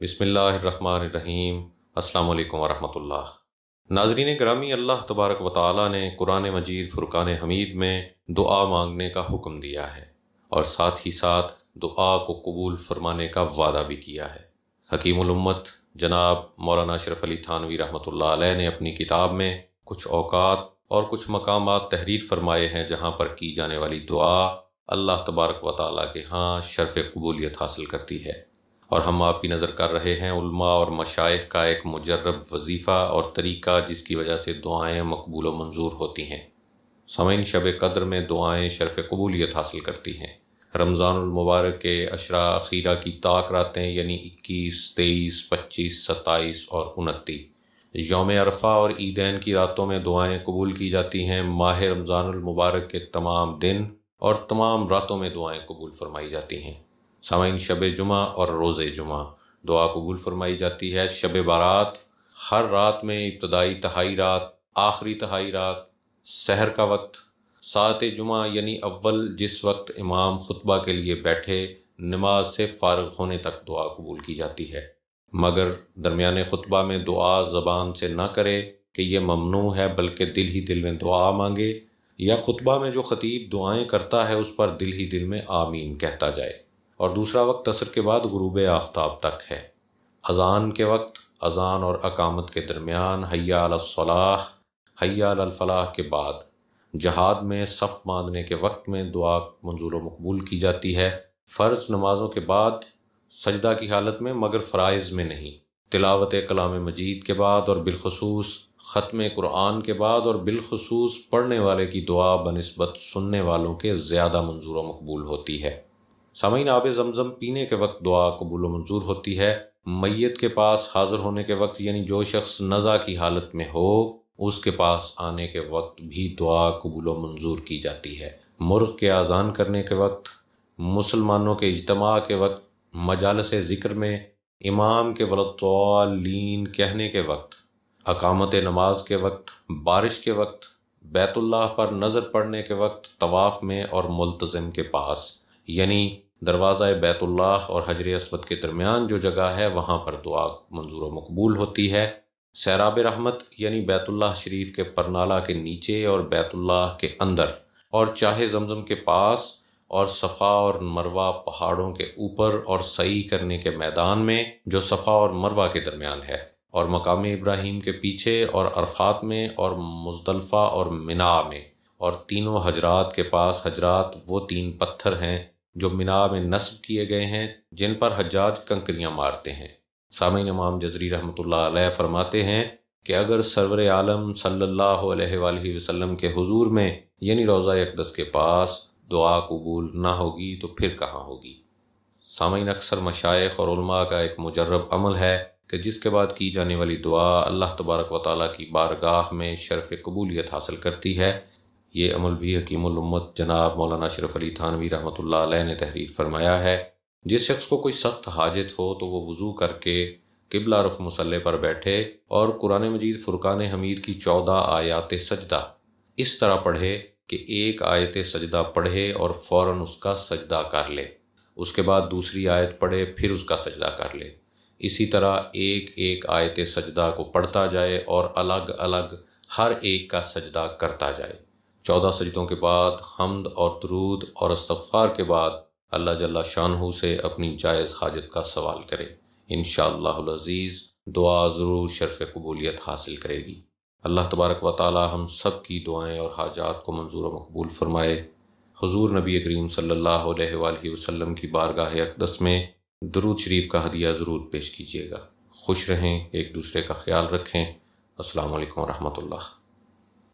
बिसमीम् अल्लाम वरहमल नाजरीन ग्रामी अल्लाह तबारक व ने कुरान मजीद फ़ुरक़ान हमीद में दुआ मांगने का हुक्म दिया है और साथ ही साथ दुआ को कबूल फरमाने का वादा भी किया है हकीमत जनाब मौलाना अशरफ अली थानवी रहमत ने अपनी किताब में कुछ अवकात और कुछ मकाम तहरीर फरमाए हैं जहाँ पर की जाने वाली दुआ अल्लाह तबारक व के यहाँ शर्फ़ कबूलियत हासिल करती है और हम आपकी नज़र कर रहे हैं उल्मा और मशाइ का एक मुजरब वजीफ़ा और तरीक़ा जिसकी वजह से दुआएँ मकबूल मंजूर होती हैं समय शब कदर में दुआएँ शरफ़ कबूलीत हासिल करती हैं रमज़ानमबारक के अशरा अखीरा की ताक रातें यानी इक्कीस तेईस पच्चीस सत्ताईस और उनतीस योम अरफा और ईदैन की रातों में दुआएँ कबूल की जाती हैं माह रमज़ानमबारक के तमाम दिन और तमाम रातों में दुआएँ कबूल फरमाई जाती हैं सामाइन शब जुमा और रोज़ जुमा दुआ कबूल फरमाई जाती है शब बारात हर रात में इब्तदाई तहाई रात आखिरी तहाई रात शहर का वक्त सात जुमा यानी अव्वल जिस वक्त इमाम खुतबा के लिए बैठे नमाज से फारग होने तक दुआ कबूल की जाती है मगर दरमियान खुतबा में दुआ ज़बान से ना करे कि यह ममनू है बल्कि दिल ही दिल में दुआ मांगे या खुतबा में जो ख़तीब दुआएं करता है उस पर दिल ही दिल में आमीन कहता जाए और दूसरा वक्त असर के बाद गुरूब आफ्ताब तक है अजान के वक्त अजान और अकामत के दरमियान हैयालाह हैयालफलाह के बाद जहाद में सफ़ बांधने के वक्त में दुआ मंजूर मकबूल की जाती है फ़र्ज़ नमाजों के बाद सजदा की हालत में मगर फ़राइज़ में नहीं तिलावत कलाम मजीद के बाद और बिलखसूस ख़त्म कुरान के बाद और बिलखसूस पढ़ने वाले की दुआ बनस्बत सुनने वालों के ज़्यादा मंजूर मकबूल होती है सामीन आब जमज़म पीने के वक्त दुआ कबूल मंजूर होती है मैत के पास हाजिर होने के वक्त यानी जो शख्स नज़ा की हालत में हो उसके पास आने के वक्त भी दुआ कबूल मंजूर की जाती है मुर्ग के आज़ान करने के वक्त मुसलमानों के इजतमा के वक्त मजालस ज़िक्र में इमाम के वलतौलिन कहने के वक्त अकामत नमाज के वक्त बारिश के वक्त बैतुल्लाह पर नज़र पड़ने के वक्त तवाफ़ में और मुलतज़म के पास यानी दरवाज़ा बैतुल्ला और हजर असवद के दरमियान जो जगह है वहाँ पर दुआ मंजूर मकबूल होती है सैराब रहमत यानी बैतुल्ला शरीफ के परनाला के नीचे और बैतुल्ला के अंदर और चाहे जमजम के पास और सफ़ा और मरवा पहाड़ों के ऊपर और सई करने के मैदान में जो सफ़ा और मरवा के दरमियान है और मकाम इब्राहिम के पीछे और अरफात में और मुजदलफ़ा और मिना में और तीनों हजरात के पास हजरात वो तीन पत्थर हैं जो मीना में नस्ब किए गए हैं जिन पर हजाज कंकरियाँ मारते हैं सामिन इमाम जजरी रहमत फरमाते हैं कि अगर सरवर आलम सल्ला वसलम के हजूर में यानी रोज़ा अकदस के पास दुआ कबूल ना होगी तो फिर कहाँ होगी सामीन अक्सर मशाइ और का एक मुजरब अमल है कि जिसके बाद की जाने वाली दुआ अल्लाह तबारक व ताली की बारगाह में शरफ़ कबूलियत हासिल करती है ये अमल भी हकीमत जनाब मौलाना अशरफ अली थानवी रहमत ने तहरीर फरमाया है जिस शख्स को कोई सख्त हाजत हो तो वह वज़ू करके किबला रुख मसल्ले पर बैठे और कुरान मजीद फ़ुरक़ान हमीद की चौदह आयात सजदा इस तरह पढ़े कि एक आयत सजदा पढ़े और फ़ौर उसका सजदा कर ले उसके बाद दूसरी आयत पढ़े फिर उसका सजदा कर ले इसी तरह एक एक आयत सजदा को पढ़ता जाए और अलग अलग हर एक का सजदा करता जाए चौदह सजदों के बाद हमद और दरूद और अस्तफ़ार के बाद अल्लाह जल्ला शानहू से अपनी जायज़ हाजत का सवाल करें इन अज़ीज़ दुआ ज़रूर शरफ़ कबूलियत हासिल करेगी अल्लाह तबारक व ताली हम सब की दुआएँ और हाजात को मंजूर मकबूल फ़रमाए हजूर नबी करीम सल्ला वसम की बारगाह अकदस में दरुद शरीफ का हदिया ज़रूर पेश कीजिएगा खुश रहें एक दूसरे का ख्याल रखें अल्लाम वरहमल